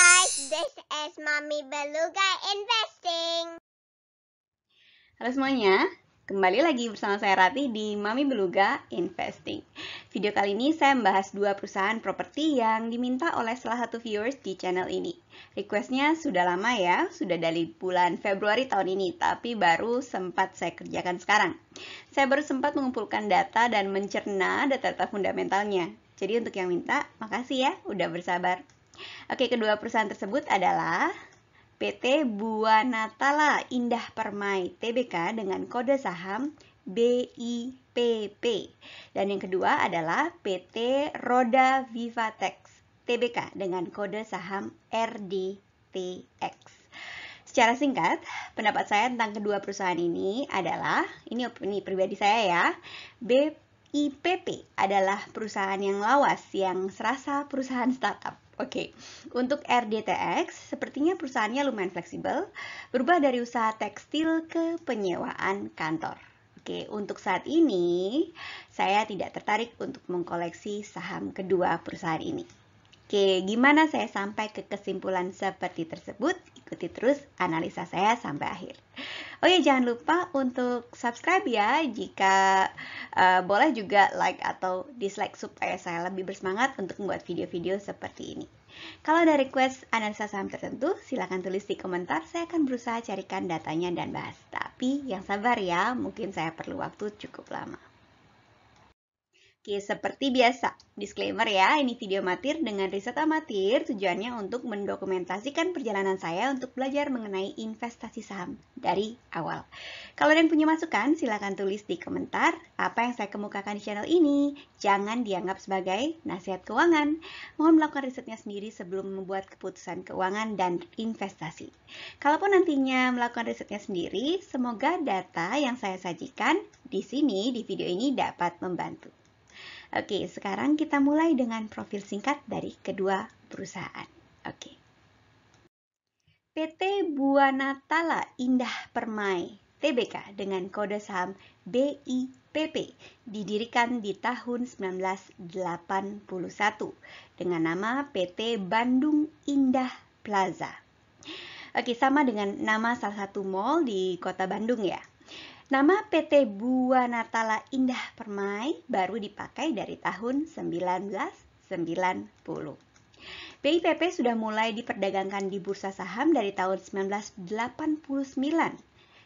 guys, this is Mommy Beluga Investing. Halo semuanya, kembali lagi bersama saya Rati di Mami Beluga Investing. Video kali ini saya membahas dua perusahaan properti yang diminta oleh salah satu viewers di channel ini. Requestnya sudah lama ya, sudah dari bulan Februari tahun ini, tapi baru sempat saya kerjakan sekarang. Saya baru sempat mengumpulkan data dan mencerna data-data fundamentalnya. Jadi untuk yang minta, makasih ya udah bersabar. Oke, kedua perusahaan tersebut adalah PT Buanatala Indah Permai Tbk dengan kode saham BIPP. Dan yang kedua adalah PT Roda Vivatex Tbk dengan kode saham RDTX. Secara singkat, pendapat saya tentang kedua perusahaan ini adalah, ini opini pribadi saya ya, BIPP adalah perusahaan yang lawas yang serasa perusahaan startup. Oke, okay. untuk RDTX sepertinya perusahaannya lumayan fleksibel, berubah dari usaha tekstil ke penyewaan kantor. Oke, untuk saat ini saya tidak tertarik untuk mengkoleksi saham kedua perusahaan ini. Oke, gimana saya sampai ke kesimpulan seperti tersebut? Ikuti terus analisa saya sampai akhir. Oh ya, jangan lupa untuk subscribe ya. Jika uh, boleh juga like atau dislike supaya saya lebih bersemangat untuk membuat video-video seperti ini. Kalau ada request analisa saham tertentu, silahkan tulis di komentar. Saya akan berusaha carikan datanya dan bahas. Tapi yang sabar ya, mungkin saya perlu waktu cukup lama. Oke, seperti biasa, disclaimer ya, ini video amatir dengan riset amatir tujuannya untuk mendokumentasikan perjalanan saya untuk belajar mengenai investasi saham dari awal. Kalau ada yang punya masukan, silahkan tulis di komentar apa yang saya kemukakan di channel ini. Jangan dianggap sebagai nasihat keuangan. Mohon melakukan risetnya sendiri sebelum membuat keputusan keuangan dan investasi. Kalaupun nantinya melakukan risetnya sendiri, semoga data yang saya sajikan di sini, di video ini dapat membantu. Oke, sekarang kita mulai dengan profil singkat dari kedua perusahaan. Oke. PT Buana Tala Indah Permai TBK dengan kode saham BIPP didirikan di tahun 1981 dengan nama PT Bandung Indah Plaza. Oke, sama dengan nama salah satu mall di kota Bandung ya. Nama PT Buah Natala Indah Permai baru dipakai dari tahun 1990. BIPP sudah mulai diperdagangkan di bursa saham dari tahun 1989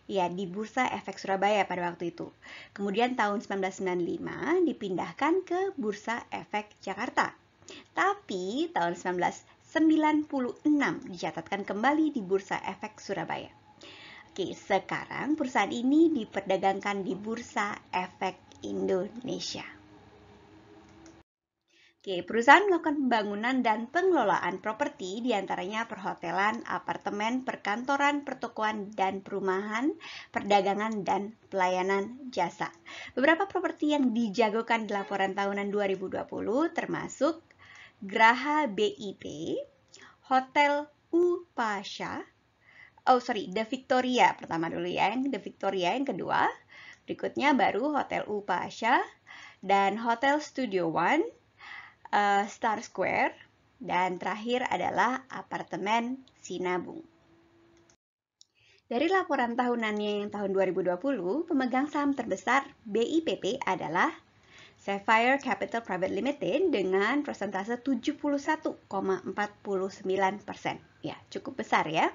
ya di Bursa Efek Surabaya pada waktu itu. Kemudian tahun 1995 dipindahkan ke Bursa Efek Jakarta. Tapi tahun 1996 dicatatkan kembali di Bursa Efek Surabaya. Oke, sekarang perusahaan ini diperdagangkan di Bursa Efek Indonesia. Oke, perusahaan melakukan pembangunan dan pengelolaan properti diantaranya perhotelan, apartemen, perkantoran, pertokoan, dan perumahan, perdagangan, dan pelayanan jasa. Beberapa properti yang dijagokan di laporan tahunan 2020 termasuk Graha BIP, Hotel Upasha, oh sorry, The Victoria pertama dulu ya, yang The Victoria yang kedua. Berikutnya baru Hotel Upasha dan Hotel Studio One, uh, Star Square, dan terakhir adalah apartemen Sinabung. Dari laporan tahunannya yang tahun 2020, pemegang saham terbesar BIPP adalah Sapphire Capital Private Limited dengan persentase 71,49%. Ya, cukup besar ya.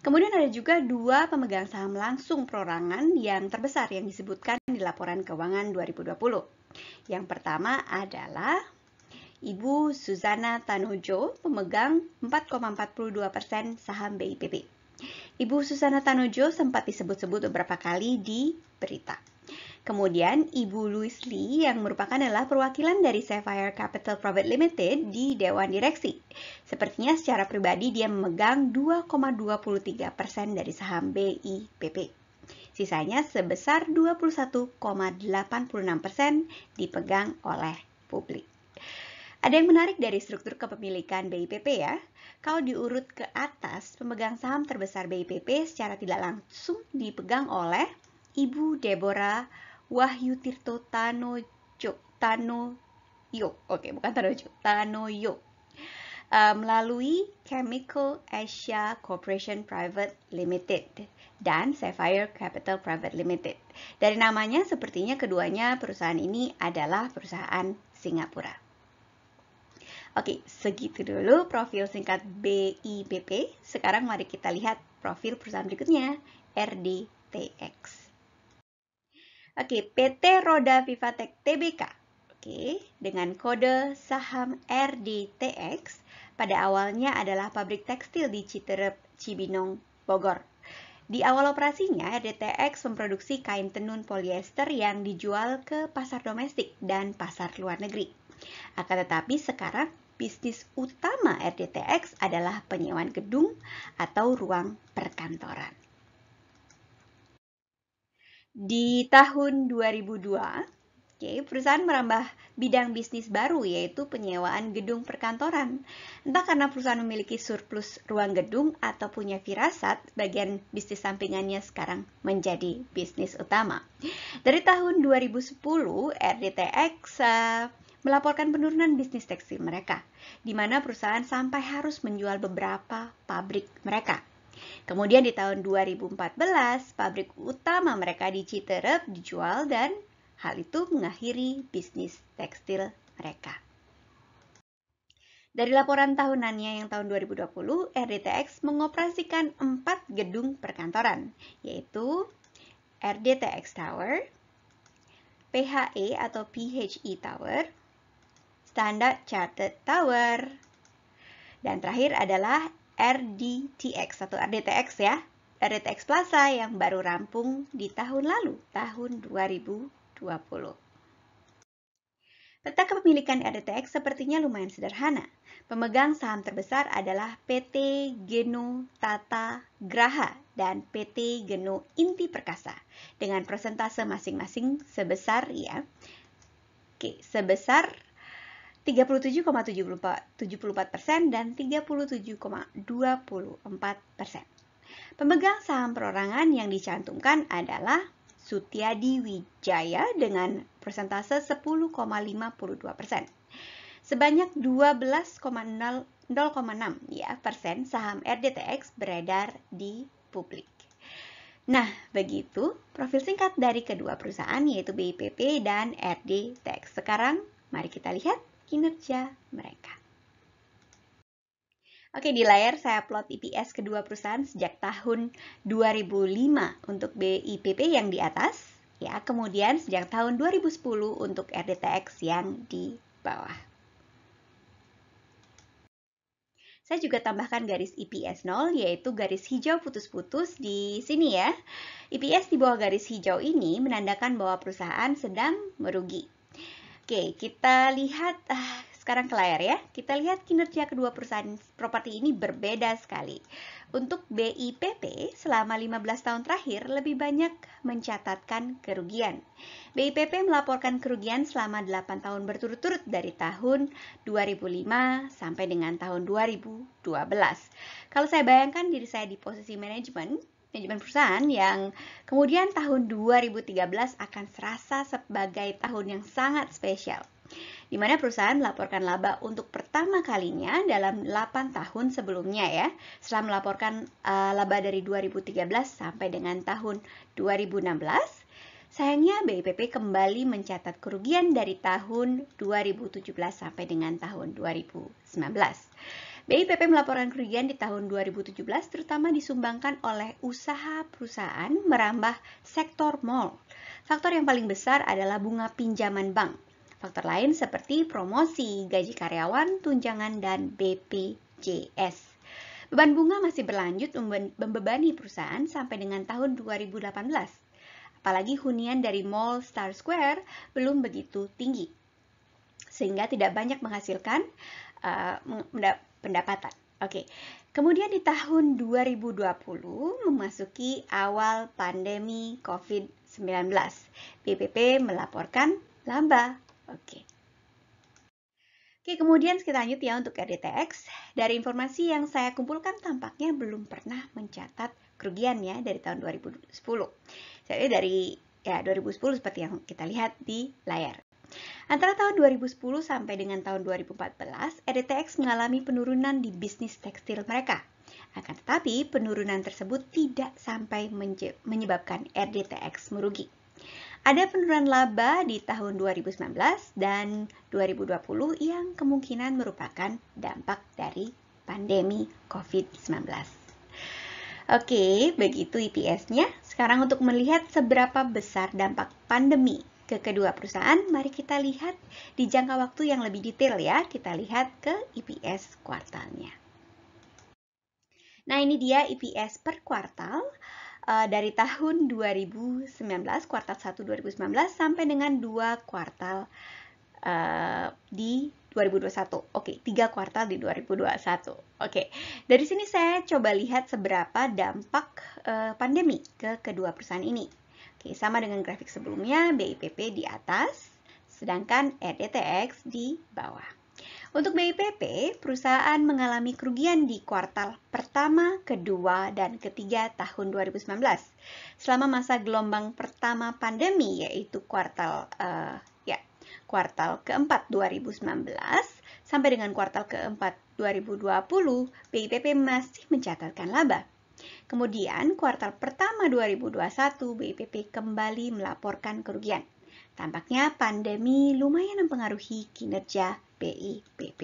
Kemudian ada juga dua pemegang saham langsung perorangan yang terbesar yang disebutkan di laporan keuangan 2020. Yang pertama adalah Ibu Suzana Tanujo, pemegang 4,42% saham BIPB. Ibu Susana Tanujo sempat disebut-sebut beberapa kali di berita. Kemudian Ibu Louis Lee yang merupakan adalah perwakilan dari Sapphire Capital Private Limited di Dewan Direksi. Sepertinya secara pribadi dia memegang 2,23 persen dari saham BIPP. Sisanya sebesar 21,86 persen dipegang oleh publik. Ada yang menarik dari struktur kepemilikan BIPP ya. Kalau diurut ke atas, pemegang saham terbesar BIPP secara tidak langsung dipegang oleh Ibu Deborah Wahyu Tirto Tano Tanoyo oke bukan Jok Tanoyo uh, eh, melalui Chemical Asia Corporation Private Limited dan Sapphire Capital Private Limited. Dari namanya sepertinya keduanya perusahaan ini adalah perusahaan Singapura. Oke, segitu dulu profil singkat BIPP. Sekarang mari kita lihat profil perusahaan berikutnya, RDTX. Oke, PT Roda Vivatek Tbk. Oke, dengan kode saham RDTX pada awalnya adalah pabrik tekstil di Citerep, Cibinong, Bogor. Di awal operasinya, RDTX memproduksi kain tenun polyester yang dijual ke pasar domestik dan pasar luar negeri. Akan tetapi sekarang bisnis utama RDTX adalah penyewaan gedung atau ruang perkantoran. Di tahun 2002, okay, perusahaan merambah bidang bisnis baru yaitu penyewaan gedung perkantoran. Entah karena perusahaan memiliki surplus ruang gedung atau punya firasat, bagian bisnis sampingannya sekarang menjadi bisnis utama. Dari tahun 2010, RDTX eh, melaporkan penurunan bisnis tekstil mereka, di mana perusahaan sampai harus menjual beberapa pabrik mereka. Kemudian di tahun 2014, pabrik utama mereka di Citerep dijual dan hal itu mengakhiri bisnis tekstil mereka. Dari laporan tahunannya yang tahun 2020, RDTX mengoperasikan empat gedung perkantoran, yaitu RDTX Tower, PHE atau PHE Tower, Standard Chartered Tower, dan terakhir adalah RDTX atau RDTX ya, RDTX Plaza yang baru rampung di tahun lalu, tahun 2020. Peta kepemilikan RDTX sepertinya lumayan sederhana. Pemegang saham terbesar adalah PT Geno Tata Graha dan PT Geno Inti Perkasa dengan persentase masing-masing sebesar ya. Oke, sebesar 37,74 persen dan 37,24%. Pemegang saham perorangan yang dicantumkan adalah Sutiadi Wijaya dengan persentase 10,52%. Sebanyak 12,06 ya persen saham RDTX beredar di publik. Nah, begitu profil singkat dari kedua perusahaan yaitu BIPP dan RDTX. Sekarang mari kita lihat kinerja mereka. Oke, di layar saya plot IPS kedua perusahaan sejak tahun 2005 untuk BIPP yang di atas, ya. Kemudian sejak tahun 2010 untuk RDTX yang di bawah. Saya juga tambahkan garis IPS 0, yaitu garis hijau putus-putus di sini ya. IPS di bawah garis hijau ini menandakan bahwa perusahaan sedang merugi. Oke, kita lihat ah, sekarang ke layar ya. Kita lihat kinerja kedua perusahaan properti ini berbeda sekali. Untuk BIPP, selama 15 tahun terakhir lebih banyak mencatatkan kerugian. BIPP melaporkan kerugian selama 8 tahun berturut-turut dari tahun 2005 sampai dengan tahun 2012. Kalau saya bayangkan diri saya di posisi manajemen, manajemen perusahaan yang kemudian tahun 2013 akan serasa sebagai tahun yang sangat spesial di mana perusahaan melaporkan laba untuk pertama kalinya dalam 8 tahun sebelumnya ya, setelah melaporkan uh, laba dari 2013 sampai dengan tahun 2016. Sayangnya BIPP kembali mencatat kerugian dari tahun 2017 sampai dengan tahun 2019. BIPP melaporkan kerugian di tahun 2017 terutama disumbangkan oleh usaha perusahaan merambah sektor mall. Faktor yang paling besar adalah bunga pinjaman bank. Faktor lain seperti promosi, gaji karyawan, tunjangan, dan BPJS. Beban bunga masih berlanjut membebani perusahaan sampai dengan tahun 2018. Apalagi hunian dari Mall Star Square belum begitu tinggi. Sehingga tidak banyak menghasilkan uh, pendapatan. Oke. Kemudian di tahun 2020 memasuki awal pandemi COVID-19. BPP melaporkan laba. Oke. Oke, kemudian kita lanjut ya untuk RDTX. Dari informasi yang saya kumpulkan tampaknya belum pernah mencatat kerugiannya dari tahun 2010. Jadi dari ya 2010 seperti yang kita lihat di layar. Antara tahun 2010 sampai dengan tahun 2014, RTX mengalami penurunan di bisnis tekstil mereka. Akan tetapi, penurunan tersebut tidak sampai menyebabkan RDTX merugi. Ada penurunan laba di tahun 2019 dan 2020 yang kemungkinan merupakan dampak dari pandemi COVID-19. Oke, begitu IPS-nya. Sekarang untuk melihat seberapa besar dampak pandemi ke kedua perusahaan, mari kita lihat di jangka waktu yang lebih detail ya. Kita lihat ke EPS kuartalnya. Nah, ini dia EPS per kuartal uh, dari tahun 2019, kuartal 1 2019 sampai dengan 2 kuartal uh, di 2021. Oke, tiga kuartal di 2021. Oke, dari sini saya coba lihat seberapa dampak uh, pandemi ke kedua perusahaan ini. Oke, sama dengan grafik sebelumnya, BIPP di atas, sedangkan RDTX di bawah. Untuk BIPP, perusahaan mengalami kerugian di kuartal pertama, kedua, dan ketiga tahun 2019. Selama masa gelombang pertama pandemi, yaitu kuartal uh, ya, kuartal keempat 2019 sampai dengan kuartal keempat 2020, BIPP masih mencatatkan laba. Kemudian, kuartal pertama 2021, BIPP kembali melaporkan kerugian. Tampaknya pandemi lumayan mempengaruhi kinerja BIPP.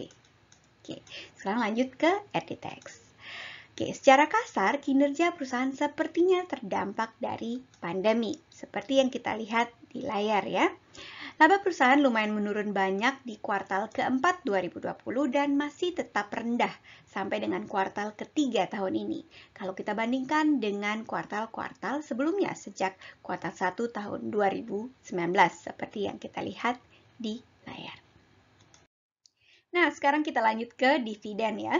Oke, sekarang lanjut ke RTX. Oke, secara kasar, kinerja perusahaan sepertinya terdampak dari pandemi, seperti yang kita lihat di layar ya. Laba perusahaan lumayan menurun banyak di kuartal keempat 2020 dan masih tetap rendah sampai dengan kuartal ketiga tahun ini. Kalau kita bandingkan dengan kuartal-kuartal sebelumnya sejak kuartal 1 tahun 2019 seperti yang kita lihat di layar. Nah, sekarang kita lanjut ke dividen ya.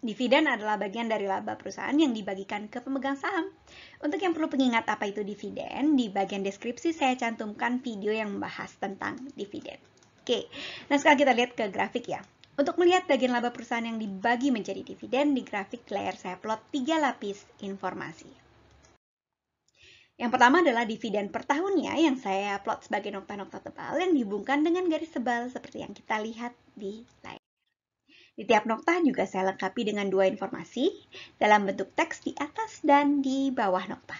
Dividen adalah bagian dari laba perusahaan yang dibagikan ke pemegang saham. Untuk yang perlu pengingat apa itu dividen, di bagian deskripsi saya cantumkan video yang membahas tentang dividen. Oke, nah sekarang kita lihat ke grafik ya. Untuk melihat bagian laba perusahaan yang dibagi menjadi dividen, di grafik layar saya plot tiga lapis informasi. Yang pertama adalah dividen per tahunnya yang saya plot sebagai nokta-nokta tebal yang dihubungkan dengan garis tebal seperti yang kita lihat di layar. Di tiap nokta juga saya lengkapi dengan dua informasi dalam bentuk teks di atas dan di bawah nokta.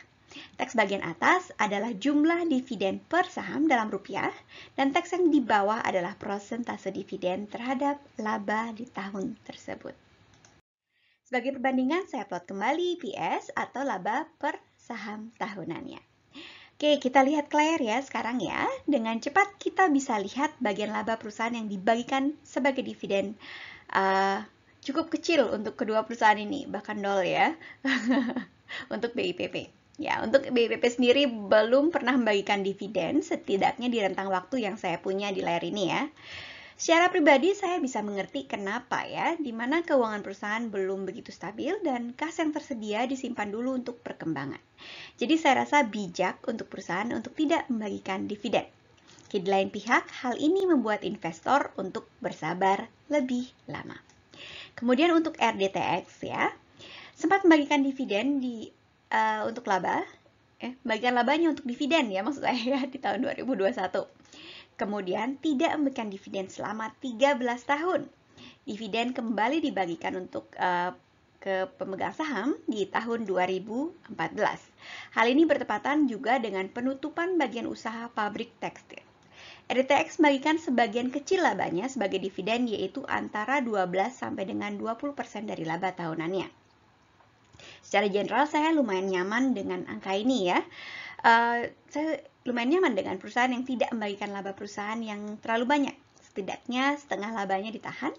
Teks bagian atas adalah jumlah dividen per saham dalam rupiah, dan teks yang di bawah adalah prosentase dividen terhadap laba di tahun tersebut. Sebagai perbandingan, saya plot kembali PS atau laba per saham tahunannya. Oke, kita lihat Claire ya sekarang ya. Dengan cepat kita bisa lihat bagian laba perusahaan yang dibagikan sebagai dividen Eh, cukup kecil untuk kedua perusahaan ini, bahkan nol ya, untuk BIPP. Ya, untuk BIPP sendiri belum pernah membagikan dividen, setidaknya di rentang waktu yang saya punya di layar ini ya. Secara pribadi saya bisa mengerti kenapa ya, di mana keuangan perusahaan belum begitu stabil dan kas yang tersedia disimpan dulu untuk perkembangan. Jadi saya rasa bijak untuk perusahaan untuk tidak membagikan dividen. Di lain pihak, hal ini membuat investor untuk bersabar lebih lama. Kemudian untuk RDTX ya, sempat membagikan dividen di uh, untuk laba, eh, bagian labanya untuk dividen ya maksud saya ya, di tahun 2021. Kemudian tidak memberikan dividen selama 13 tahun. Dividen kembali dibagikan untuk uh, ke pemegang saham di tahun 2014. Hal ini bertepatan juga dengan penutupan bagian usaha pabrik tekstil. RTX bagikan sebagian kecil labanya sebagai dividen yaitu antara 12 sampai dengan 20% dari laba tahunannya. Secara general saya lumayan nyaman dengan angka ini ya. Uh, saya lumayan nyaman dengan perusahaan yang tidak membagikan laba perusahaan yang terlalu banyak. Setidaknya setengah labanya ditahan.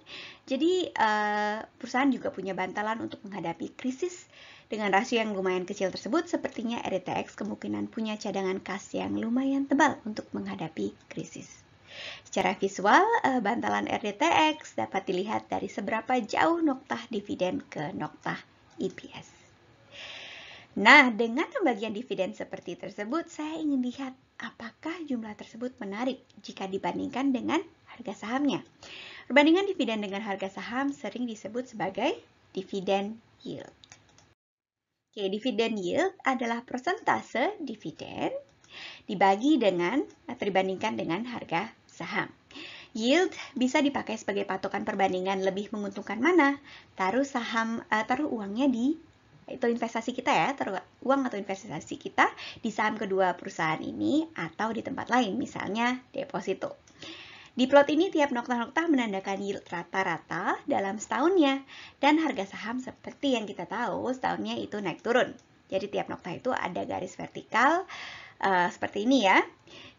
Jadi uh, perusahaan juga punya bantalan untuk menghadapi krisis dengan rasio yang lumayan kecil tersebut, sepertinya RTX kemungkinan punya cadangan kas yang lumayan tebal untuk menghadapi krisis. Secara visual, eh, bantalan RDTX dapat dilihat dari seberapa jauh noktah dividen ke noktah EPS. Nah, dengan pembagian dividen seperti tersebut, saya ingin lihat apakah jumlah tersebut menarik jika dibandingkan dengan harga sahamnya. Perbandingan dividen dengan harga saham sering disebut sebagai dividen yield. Oke, dividen yield adalah persentase dividen dibagi dengan atau eh, dibandingkan dengan harga saham. Yield bisa dipakai sebagai patokan perbandingan lebih menguntungkan mana. Taruh saham, eh, taruh uangnya di itu investasi kita ya, taruh uang atau investasi kita di saham kedua perusahaan ini atau di tempat lain, misalnya deposito. Di plot ini tiap noktah-noktah menandakan yield rata-rata dalam setahunnya dan harga saham seperti yang kita tahu setahunnya itu naik turun. Jadi tiap noktah itu ada garis vertikal uh, seperti ini ya.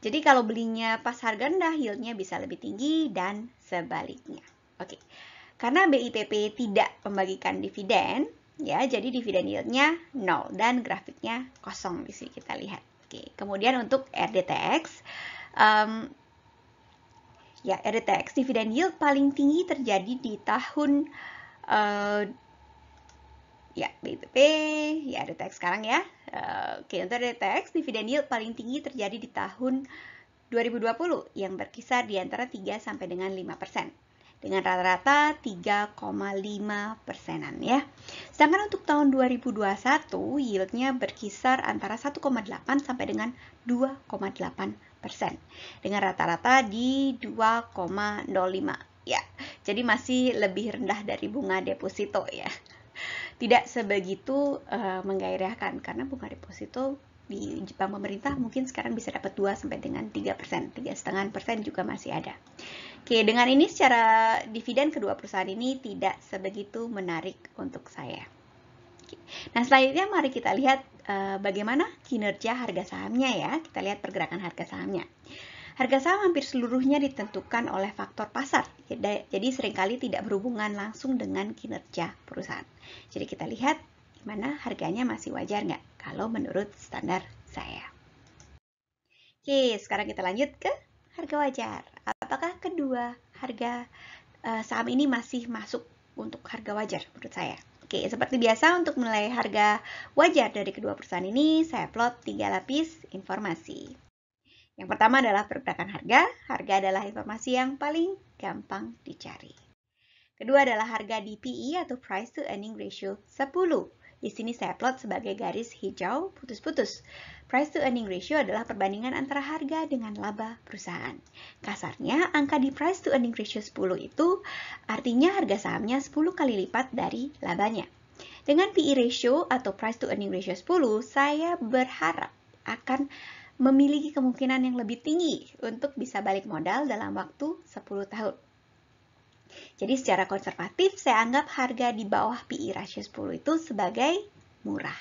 Jadi kalau belinya pas harga rendah yieldnya bisa lebih tinggi dan sebaliknya. Oke, karena BIPP tidak membagikan dividen, ya jadi dividen yieldnya 0 dan grafiknya kosong di sini kita lihat. Oke, kemudian untuk RDTX, um, Ya, RTX dividend yield paling tinggi terjadi di tahun uh, ya BTP, ya RTX sekarang ya. Uh, oke, untuk RTX dividend yield paling tinggi terjadi di tahun 2020 yang berkisar di antara 3 sampai dengan 5% persen, dengan rata-rata 3,5 persenan ya. Sedangkan untuk tahun 2021 yieldnya berkisar antara 1,8 sampai dengan 2,8 dengan rata-rata di 2,05 ya. Jadi masih lebih rendah dari bunga deposito ya. Tidak sebegitu uh, menggairahkan karena bunga deposito di Jepang pemerintah mungkin sekarang bisa dapat 2 sampai dengan 3%, 3,5% juga masih ada. Oke, dengan ini secara dividen kedua perusahaan ini tidak sebegitu menarik untuk saya. Oke. Nah, selanjutnya mari kita lihat uh, bagaimana kinerja harga sahamnya ya. Kita lihat pergerakan harga sahamnya. Harga saham hampir seluruhnya ditentukan oleh faktor pasar, jadi seringkali tidak berhubungan langsung dengan kinerja perusahaan. Jadi kita lihat gimana harganya masih wajar nggak kalau menurut standar saya. Oke, sekarang kita lanjut ke harga wajar. Apakah kedua harga eh, saham ini masih masuk untuk harga wajar menurut saya? Oke, seperti biasa untuk menilai harga wajar dari kedua perusahaan ini, saya plot tiga lapis informasi. Yang pertama adalah pergerakan harga. Harga adalah informasi yang paling gampang dicari. Kedua adalah harga DPE atau price to earning ratio 10. Di sini saya plot sebagai garis hijau putus-putus. Price to earning ratio adalah perbandingan antara harga dengan laba perusahaan. Kasarnya, angka di price to earning ratio 10 itu artinya harga sahamnya 10 kali lipat dari labanya. Dengan PE ratio atau price to earning ratio 10, saya berharap akan memiliki kemungkinan yang lebih tinggi untuk bisa balik modal dalam waktu 10 tahun. Jadi secara konservatif saya anggap harga di bawah PI e rasio 10 itu sebagai murah.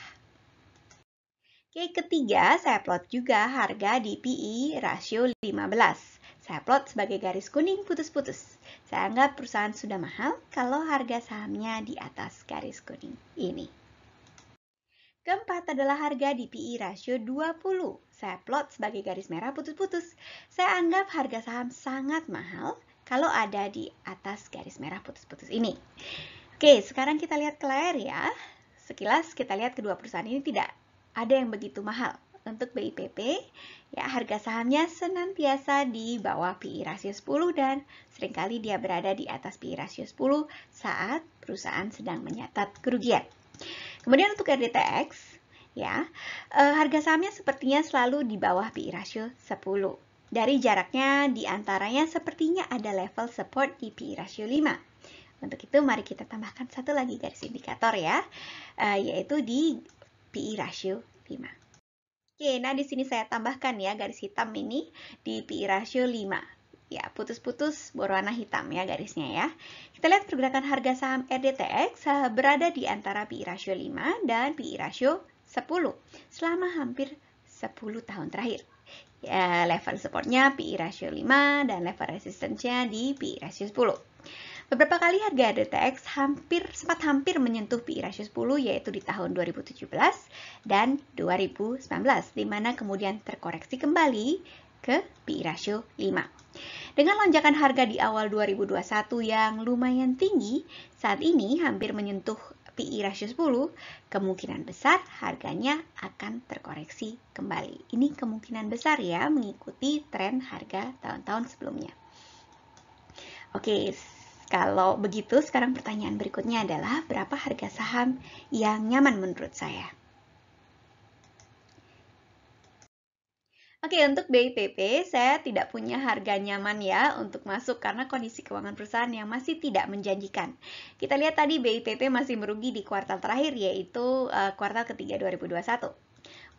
Oke, ketiga saya plot juga harga di PI e rasio 15. Saya plot sebagai garis kuning putus-putus. Saya anggap perusahaan sudah mahal kalau harga sahamnya di atas garis kuning ini. Keempat adalah harga di PI e rasio 20. Saya plot sebagai garis merah putus-putus. Saya anggap harga saham sangat mahal kalau ada di atas garis merah putus-putus ini. Oke, sekarang kita lihat ke layar ya. Sekilas kita lihat kedua perusahaan ini tidak ada yang begitu mahal. Untuk BIPP, ya harga sahamnya senantiasa di bawah PI rasio 10 dan seringkali dia berada di atas PI rasio 10 saat perusahaan sedang menyatat kerugian. Kemudian untuk RDTX, ya, eh, harga sahamnya sepertinya selalu di bawah PI rasio 10. Dari jaraknya, di antaranya sepertinya ada level support di PI Ratio 5. Untuk itu, mari kita tambahkan satu lagi garis indikator ya, eh, yaitu di PI Ratio 5. Oke, nah di sini saya tambahkan ya garis hitam ini di PI Ratio 5. Ya, putus-putus berwarna hitam ya garisnya ya. Kita lihat pergerakan harga saham RDTX eh, berada di antara PI Ratio 5 dan PI Ratio 10 selama hampir 10 tahun terakhir ya, level supportnya PI ratio 5 dan level resistance-nya di PI ratio 10. Beberapa kali harga ADTX hampir sempat hampir menyentuh PI ratio 10 yaitu di tahun 2017 dan 2019 di mana kemudian terkoreksi kembali ke PI ratio 5. Dengan lonjakan harga di awal 2021 yang lumayan tinggi, saat ini hampir menyentuh PI rasio 10, kemungkinan besar harganya akan terkoreksi kembali. Ini kemungkinan besar ya mengikuti tren harga tahun-tahun sebelumnya. Oke, kalau begitu sekarang pertanyaan berikutnya adalah berapa harga saham yang nyaman menurut saya? Oke, untuk BIPP saya tidak punya harga nyaman ya untuk masuk karena kondisi keuangan perusahaan yang masih tidak menjanjikan. Kita lihat tadi BIPP masih merugi di kuartal terakhir yaitu eh, kuartal ketiga 2021.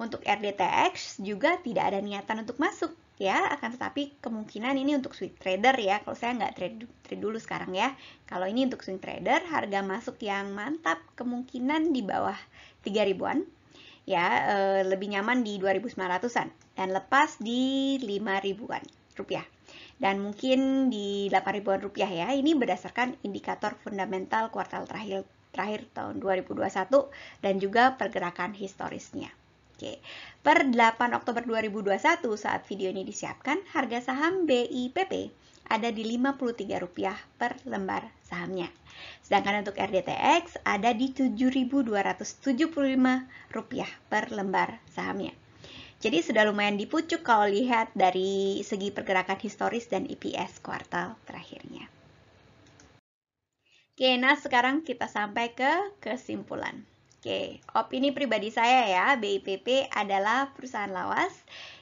Untuk RDTX juga tidak ada niatan untuk masuk ya, akan tetapi kemungkinan ini untuk swing trader ya. Kalau saya nggak trade, trade dulu sekarang ya. Kalau ini untuk swing trader harga masuk yang mantap kemungkinan di bawah 3000 ribuan ya, eh, lebih nyaman di 2900-an dan lepas di 5 ribuan rupiah dan mungkin di 8 ribuan rupiah ya ini berdasarkan indikator fundamental kuartal terakhir terakhir tahun 2021 dan juga pergerakan historisnya. Oke. Per 8 Oktober 2021 saat video ini disiapkan, harga saham BIPP ada di Rp53 per lembar sahamnya. Sedangkan untuk RDTX ada di Rp7.275 per lembar sahamnya. Jadi sudah lumayan dipucuk kalau lihat dari segi pergerakan historis dan EPS kuartal terakhirnya. Oke, nah sekarang kita sampai ke kesimpulan. Oke, opini pribadi saya ya, BIPP adalah perusahaan lawas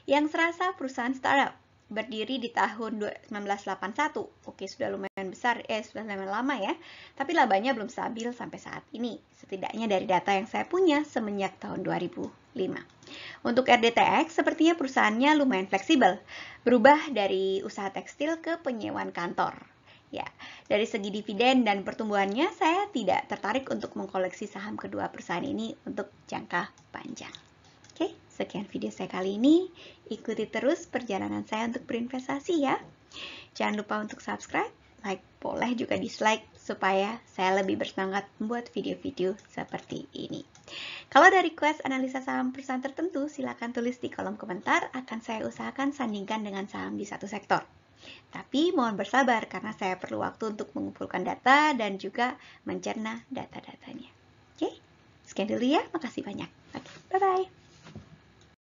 yang serasa perusahaan startup berdiri di tahun 1981. Oke, sudah lumayan besar, eh sudah lumayan lama ya. Tapi labanya belum stabil sampai saat ini, setidaknya dari data yang saya punya semenjak tahun 2005. Untuk RDTX, sepertinya perusahaannya lumayan fleksibel, berubah dari usaha tekstil ke penyewaan kantor. Ya, dari segi dividen dan pertumbuhannya, saya tidak tertarik untuk mengkoleksi saham kedua perusahaan ini untuk jangka panjang. Sekian video saya kali ini. Ikuti terus perjalanan saya untuk berinvestasi ya. Jangan lupa untuk subscribe, like, boleh juga dislike supaya saya lebih bersemangat membuat video-video seperti ini. Kalau ada request analisa saham perusahaan tertentu, silakan tulis di kolom komentar. Akan saya usahakan sandingkan dengan saham di satu sektor. Tapi mohon bersabar karena saya perlu waktu untuk mengumpulkan data dan juga mencerna data-datanya. Oke, sekian dulu ya. Makasih banyak. Oke, bye-bye.